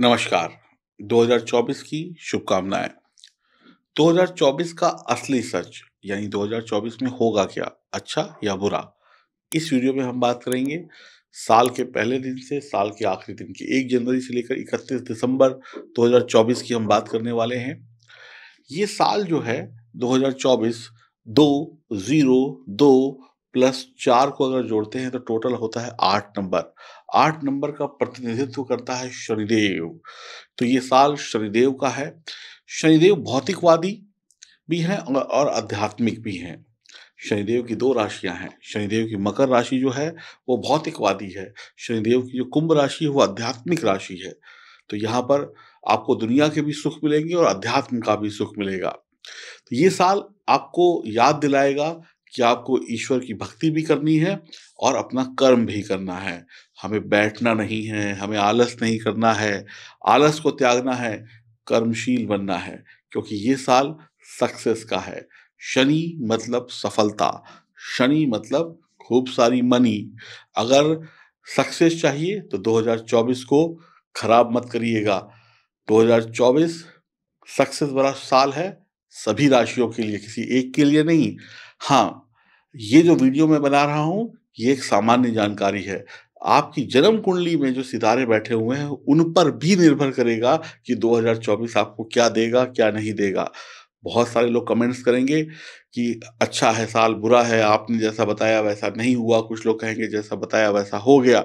नमस्कार 2024 की शुभकामनाएं 2024 का असली सच यानी 2024 में होगा क्या अच्छा या बुरा इस वीडियो में हम बात करेंगे साल के पहले दिन से साल के आखिरी दिन की एक जनवरी से लेकर 31 दिसंबर 2024 की हम बात करने वाले हैं ये साल जो है 2024 दो जीरो दो प्लस चार को अगर जोड़ते हैं तो टोटल होता है आठ नंबर आठ नंबर का प्रतिनिधित्व करता है शनिदेव तो ये साल शनिदेव का है शनिदेव भौतिकवादी भी हैं और आध्यात्मिक भी हैं शनिदेव की दो राशियां हैं शनिदेव की मकर राशि जो है वो भौतिकवादी है शनिदेव की जो कुंभ राशि है वो आध्यात्मिक राशि है तो यहाँ पर आपको दुनिया के भी सुख मिलेंगे और अध्यात्म का भी सुख मिलेगा तो ये साल आपको याद दिलाएगा कि आपको ईश्वर की भक्ति भी करनी है और अपना कर्म भी करना है हमें बैठना नहीं है हमें आलस नहीं करना है आलस को त्यागना है कर्मशील बनना है क्योंकि ये साल सक्सेस का है शनि मतलब सफलता शनि मतलब खूब सारी मनी अगर सक्सेस चाहिए तो 2024 को खराब मत करिएगा 2024 सक्सेस बड़ा साल है सभी राशियों के लिए किसी एक के लिए नहीं हाँ ये जो वीडियो मैं बना रहा हूँ ये एक सामान्य जानकारी है आपकी जन्म कुंडली में जो सितारे बैठे हुए हैं उन पर भी निर्भर करेगा कि 2024 आपको क्या देगा क्या नहीं देगा बहुत सारे लोग कमेंट्स करेंगे कि अच्छा है साल बुरा है आपने जैसा बताया वैसा नहीं हुआ कुछ लोग कहेंगे जैसा बताया वैसा हो गया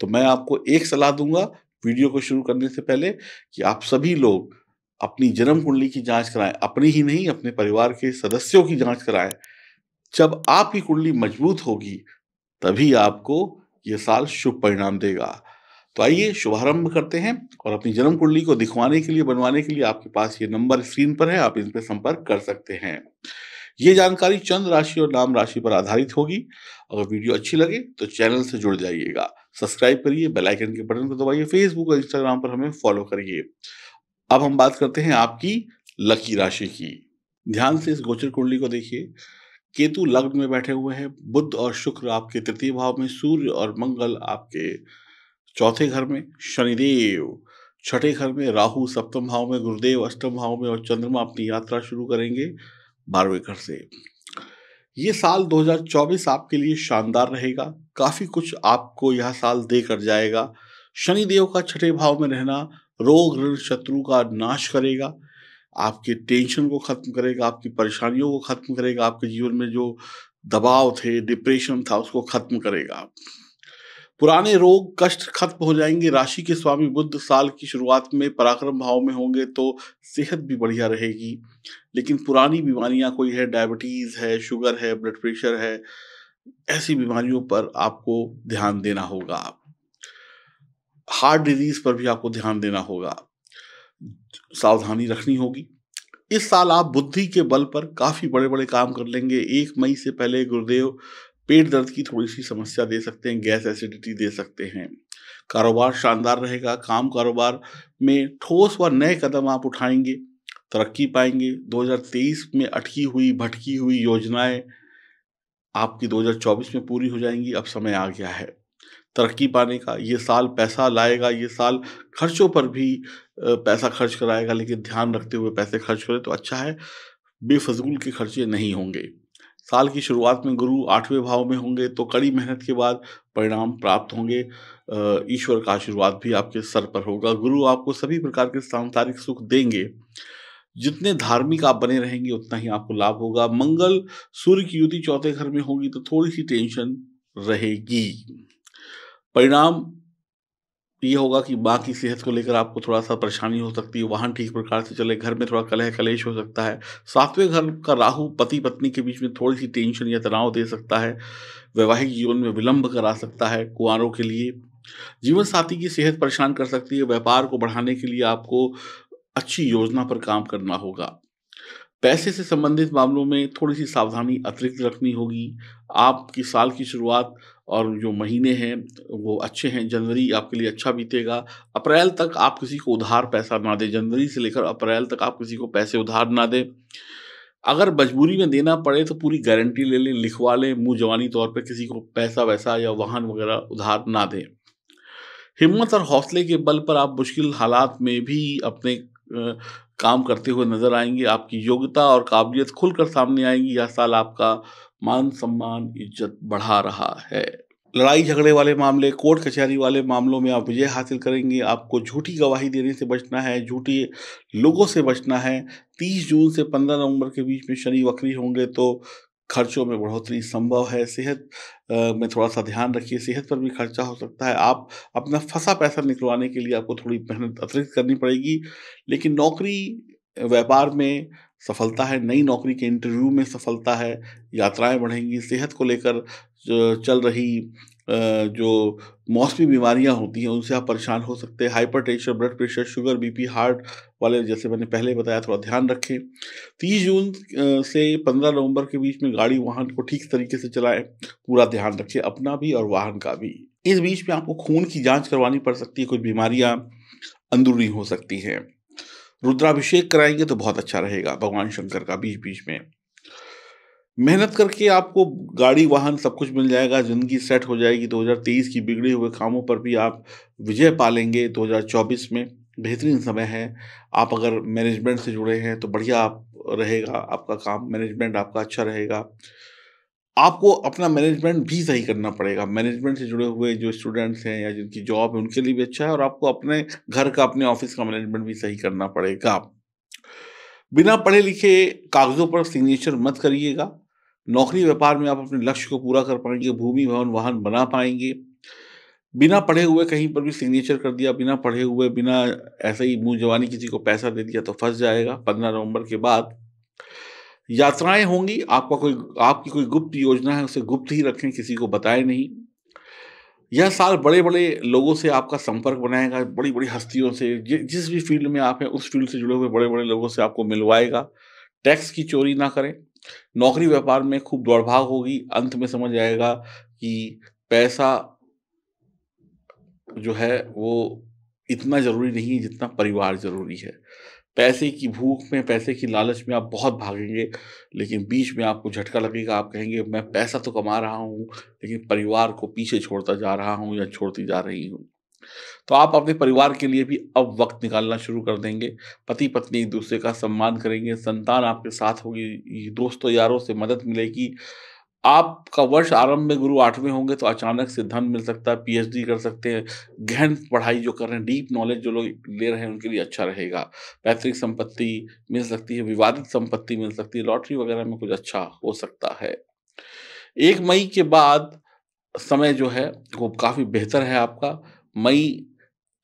तो मैं आपको एक सलाह दूंगा वीडियो को शुरू करने से पहले कि आप सभी लोग अपनी जन्म कुंडली की जांच कराएं अपनी ही नहीं अपने परिवार के सदस्यों की जांच कराएं जब आपकी कुंडली मजबूत होगी तभी आपको ये साल शुभ परिणाम देगा तो आइए शुभारंभ करते हैं और अपनी जन्म कुंडली को दिखवाने के लिए बनवाने के लिए आपके पास ये नंबर स्क्रीन पर है आप इन पर संपर्क कर सकते हैं ये जानकारी चंद्र राशि और नाम राशि पर आधारित होगी अगर वीडियो अच्छी लगे तो चैनल से जुड़ जाइएगा सब्सक्राइब करिए बेल आइकन के बटन को दबाइए फेसबुक और इंस्टाग्राम पर हमें फॉलो करिए अब हम बात करते हैं आपकी लकी राशि की ध्यान से इस गोचर कुंडली को देखिए केतु लग्न में बैठे हुए हैं बुद्ध और शुक्र आपके तृतीय भाव में सूर्य और मंगल आपके चौथे घर में शनिदेव छठे घर में राहु सप्तम भाव में गुरुदेव अष्टम भाव में और चंद्रमा अपनी यात्रा शुरू करेंगे बारहवें घर से ये साल 2024 आपके लिए शानदार रहेगा काफ़ी कुछ आपको यह साल दे कर जाएगा शनिदेव का छठे भाव में रहना रोग ऋण शत्रु का नाश करेगा आपके टेंशन को ख़त्म करेगा आपकी परेशानियों को ख़त्म करेगा आपके जीवन में जो दबाव थे डिप्रेशन था उसको ख़त्म करेगा पुराने रोग कष्ट खत्म हो जाएंगे राशि के स्वामी बुद्ध साल की शुरुआत में पराक्रम भाव में होंगे तो सेहत भी बढ़िया रहेगी लेकिन पुरानी बीमारियां कोई है डायबिटीज़ है शुगर है ब्लड प्रेशर है ऐसी बीमारियों पर आपको ध्यान देना होगा हार्ट डिजीज़ पर भी आपको ध्यान देना होगा सावधानी रखनी होगी इस साल आप बुद्धि के बल पर काफ़ी बड़े बड़े काम कर लेंगे एक मई से पहले गुरुदेव पेट दर्द की थोड़ी सी समस्या दे सकते हैं गैस एसिडिटी दे सकते हैं कारोबार शानदार रहेगा काम कारोबार में ठोस व नए कदम आप उठाएंगे तरक्की पाएंगे 2023 में अटकी हुई भटकी हुई योजनाएं आपकी 2024 में पूरी हो जाएंगी अब समय आ गया है तरक्की पाने का ये साल पैसा लाएगा ये साल खर्चों पर भी पैसा खर्च कराएगा लेकिन ध्यान रखते हुए पैसे खर्च करें तो अच्छा है बेफजूल के खर्चे नहीं होंगे साल की शुरुआत में गुरु आठवें भाव में होंगे तो कड़ी मेहनत के बाद परिणाम प्राप्त होंगे ईश्वर का आशीर्वाद भी आपके सर पर होगा गुरु आपको सभी प्रकार के सांसारिक सुख देंगे जितने धार्मिक आप बने रहेंगे उतना ही आपको लाभ होगा मंगल सूर्य की युति चौथे घर में होगी तो थोड़ी सी टेंशन रहेगी परिणाम ये होगा कि माँ की सेहत को लेकर आपको थोड़ा सा परेशानी हो सकती है वाहन ठीक प्रकार से चले घर में थोड़ा कलह कलेश हो सकता है सातवें घर का राहु पति पत्नी के बीच में थोड़ी सी टेंशन या तनाव दे सकता है वैवाहिक जीवन में विलंब करा सकता है कुआरों के लिए जीवन साथी की सेहत परेशान कर सकती है व्यापार को बढ़ाने के लिए आपको अच्छी योजना पर काम करना होगा पैसे से संबंधित मामलों में थोड़ी सी सावधानी अतिरिक्त रखनी होगी आपकी साल की शुरुआत और जो महीने हैं वो अच्छे हैं जनवरी आपके लिए अच्छा बीतेगा अप्रैल तक आप किसी को उधार पैसा ना दें जनवरी से लेकर अप्रैल तक आप किसी को पैसे उधार ना दें अगर मजबूरी में देना पड़े तो पूरी गारंटी ले लें लिखवा लें मुँह जवानी तौर पर किसी को पैसा वैसा या वाहन वगैरह उधार ना दें हिम्मत और हौसले के बल पर आप मुश्किल हालात में भी अपने काम करते हुए नजर आएंगे आपकी योग्यता और काबिलियत खुलकर सामने आएंगी यह साल आपका मान सम्मान इज्जत बढ़ा रहा है लड़ाई झगड़े वाले मामले कोर्ट कचहरी वाले मामलों में आप विजय हासिल करेंगे आपको झूठी गवाही देने से बचना है झूठी लोगों से बचना है 30 जून से 15 नवंबर के बीच में शनि वक्री होंगे तो खर्चों में बढ़ोतरी संभव है सेहत में थोड़ा सा ध्यान रखिए सेहत पर भी खर्चा हो सकता है आप अपना फंसा पैसा निकलवाने के लिए आपको थोड़ी मेहनत अतिरिक्त करनी पड़ेगी लेकिन नौकरी व्यापार में सफलता है नई नौकरी के इंटरव्यू में सफलता है यात्राएं बढ़ेंगी सेहत को लेकर चल रही जो मौसमी बीमारियां होती हैं उनसे आप परेशान हो सकते हैं hypertension blood pressure sugar BP heart वाले जैसे मैंने पहले बताया थोड़ा ध्यान रखें तीस जून से पंद्रह नवंबर के बीच में गाड़ी वाहन को ठीक तरीके से चलाएं पूरा ध्यान रखें अपना भी और वाहन का भी इस बीच में आपको खून की जाँच करवानी पड़ सकती है कुछ बीमारियाँ अंदरूनी हो सकती हैं रुद्राभिषेक कराएंगे तो बहुत अच्छा रहेगा भगवान शंकर का बीच बीच में मेहनत करके आपको गाड़ी वाहन सब कुछ मिल जाएगा ज़िंदगी सेट हो जाएगी 2023 की बिगड़े हुए कामों पर भी आप विजय पालेंगे 2024 में बेहतरीन समय है आप अगर मैनेजमेंट से जुड़े हैं तो बढ़िया आप रहेगा आपका काम मैनेजमेंट आपका अच्छा रहेगा आपको अपना मैनेजमेंट भी सही करना पड़ेगा मैनेजमेंट से जुड़े हुए जो स्टूडेंट्स हैं या जिनकी जॉब है उनके लिए भी अच्छा है और आपको अपने घर का अपने ऑफिस का मैनेजमेंट भी सही करना पड़ेगा बिना पढ़े लिखे कागजों पर सिग्नेचर मत करिएगा नौकरी व्यापार में आप अपने लक्ष्य को पूरा कर पाएंगे भूमि भवन वाहन बना पाएंगे बिना पढ़े हुए कहीं पर भी सिग्नेचर कर दिया बिना पढ़े हुए बिना ऐसे ही मुंह जवानी किसी को पैसा दे दिया तो फंस जाएगा पंद्रह नवंबर के बाद यात्राएं होंगी आपका कोई आपकी कोई गुप्त योजना है उसे गुप्त ही रखें किसी को बताएं नहीं यह साल बड़े बड़े लोगों से आपका संपर्क बनाएगा बड़ी बड़ी हस्तियों से जिस भी फील्ड में आप हैं उस फील्ड से जुड़े हुए बड़े बड़े लोगों से आपको मिलवाएगा टैक्स की चोरी ना करें नौकरी व्यापार में खूब दौड़भाग होगी अंत में समझ आएगा कि पैसा जो है वो इतना ज़रूरी नहीं है जितना परिवार ज़रूरी है पैसे की भूख में पैसे की लालच में आप बहुत भागेंगे लेकिन बीच में आपको झटका लगेगा आप कहेंगे मैं पैसा तो कमा रहा हूँ लेकिन परिवार को पीछे छोड़ता जा रहा हूँ या छोड़ती जा रही हूँ तो आप अपने परिवार के लिए भी अब वक्त निकालना शुरू कर देंगे पति पत्नी एक दूसरे का सम्मान करेंगे संतान आपके साथ होगी दोस्तों यारों से मदद मिलेगी आपका वर्ष आरंभ में गुरु आठवें होंगे तो अचानक से धन मिल सकता है पीएचडी कर सकते हैं गहन पढ़ाई जो कर रहे हैं डीप नॉलेज जो लोग ले रहे हैं उनके लिए अच्छा रहेगा पैतृक संपत्ति मिल सकती है विवादित संपत्ति मिल सकती है लॉटरी वगैरह में कुछ अच्छा हो सकता है एक मई के बाद समय जो है वो काफ़ी बेहतर है आपका मई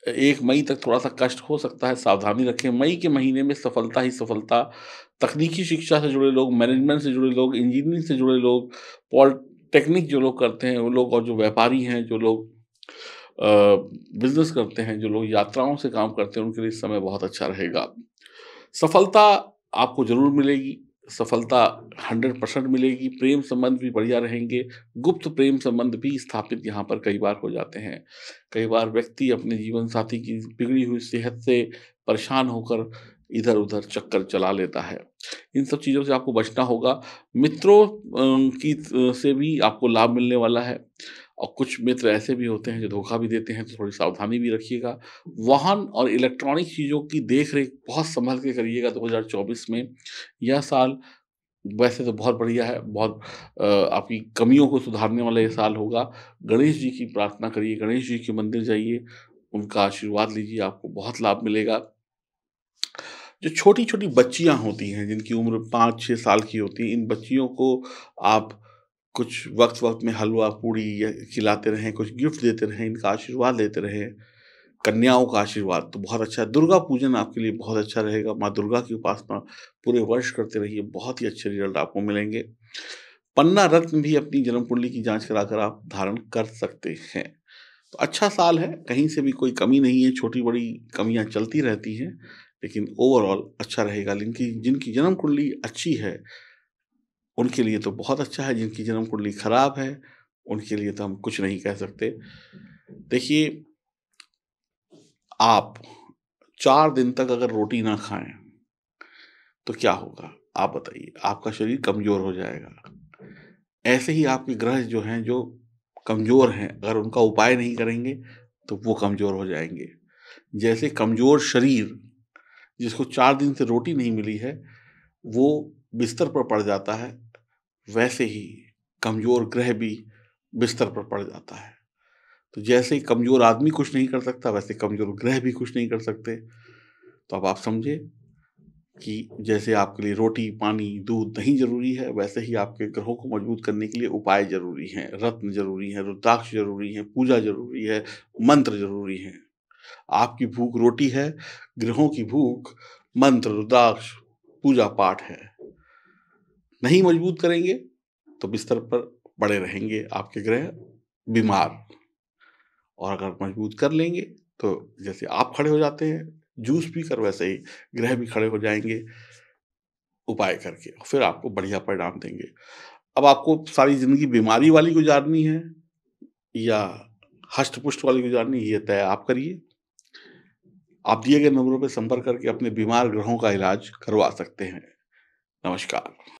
एक मई तक थोड़ा सा कष्ट हो सकता है सावधानी रखें मई के महीने में सफलता ही सफलता तकनीकी शिक्षा से जुड़े लोग मैनेजमेंट से जुड़े लोग इंजीनियरिंग से जुड़े लोग पॉलिटेक्निक जो लोग करते हैं वो लोग और जो व्यापारी हैं जो लोग बिजनेस करते हैं जो लोग यात्राओं से काम करते हैं उनके लिए समय बहुत अच्छा रहेगा सफलता आपको ज़रूर मिलेगी सफलता 100 परसेंट मिलेगी प्रेम संबंध भी बढ़िया रहेंगे गुप्त प्रेम संबंध भी स्थापित यहाँ पर कई बार हो जाते हैं कई बार व्यक्ति अपने जीवन साथी की बिगड़ी हुई सेहत से परेशान होकर इधर उधर चक्कर चला लेता है इन सब चीज़ों से आपको बचना होगा मित्रों की से भी आपको लाभ मिलने वाला है और कुछ मित्र ऐसे भी होते हैं जो धोखा भी देते हैं तो थोड़ी सावधानी भी रखिएगा वाहन और इलेक्ट्रॉनिक चीज़ों की देख रेख बहुत संभल के करिएगा 2024 में यह साल वैसे तो बहुत बढ़िया है बहुत आपकी कमियों को सुधारने वाला ये साल होगा गणेश जी की प्रार्थना करिए गणेश जी के मंदिर जाइए उनका आशीर्वाद लीजिए आपको बहुत लाभ मिलेगा जो छोटी छोटी बच्चियां होती हैं जिनकी उम्र पाँच छः साल की होती है इन बच्चियों को आप कुछ वक्त वक्त में हलवा पूड़ी खिलाते रहें कुछ गिफ्ट देते रहें इनका आशीर्वाद लेते रहें कन्याओं का आशीर्वाद तो बहुत अच्छा दुर्गा पूजन आपके लिए बहुत अच्छा रहेगा माँ दुर्गा की उपासना पूरे वर्ष करते रहिए बहुत ही अच्छे रिजल्ट आपको मिलेंगे पन्ना रत्न भी अपनी जन्म कुंडली की जांच कराकर आप धारण कर सकते हैं तो अच्छा साल है कहीं से भी कोई कमी नहीं है छोटी बड़ी कमियां चलती रहती हैं लेकिन ओवरऑल अच्छा रहेगा लेकिन जिनकी जन्म कुंडली अच्छी है उनके लिए तो बहुत अच्छा है जिनकी जन्म कुंडली खराब है उनके लिए तो हम कुछ नहीं कह सकते देखिए आप चार दिन तक अगर रोटी ना खाएं तो क्या होगा आप बताइए आपका शरीर कमज़ोर हो जाएगा ऐसे ही आपके ग्रह जो हैं जो कमज़ोर हैं अगर उनका उपाय नहीं करेंगे तो वो कमज़ोर हो जाएंगे जैसे कमज़ोर शरीर जिसको चार दिन से रोटी नहीं मिली है वो बिस्तर पर पड़ जाता है वैसे ही कमज़ोर ग्रह भी बिस्तर पर पड़ जाता है तो जैसे ही कमज़ोर आदमी कुछ नहीं कर सकता वैसे कमज़ोर ग्रह भी कुछ नहीं कर सकते तो अब आप समझे कि जैसे आपके लिए रोटी पानी दूध दही जरूरी है वैसे ही आपके ग्रहों को मजबूत करने के लिए उपाय जरूरी हैं रत्न जरूरी हैं रुद्राक्ष जरूरी हैं पूजा जरूरी है मंत्र जरूरी हैं आपकी भूख रोटी है ग्रहों की भूख मंत्र रुद्राक्ष पूजा पाठ है नहीं मजबूत करेंगे तो बिस्तर पर पड़े रहेंगे आपके ग्रह बीमार और अगर मजबूत कर लेंगे तो जैसे आप खड़े हो जाते हैं जूस भी कर वैसे ही ग्रह भी खड़े हो जाएंगे उपाय करके फिर आपको बढ़िया परिणाम देंगे अब आपको सारी जिंदगी बीमारी वाली गुजारनी है या हष्ट पुष्ट वाली गुजारनी ये तय आप करिए आप दिए गए नंबरों पर संपर्क करके अपने बीमार ग्रहों का इलाज करवा सकते हैं नमस्कार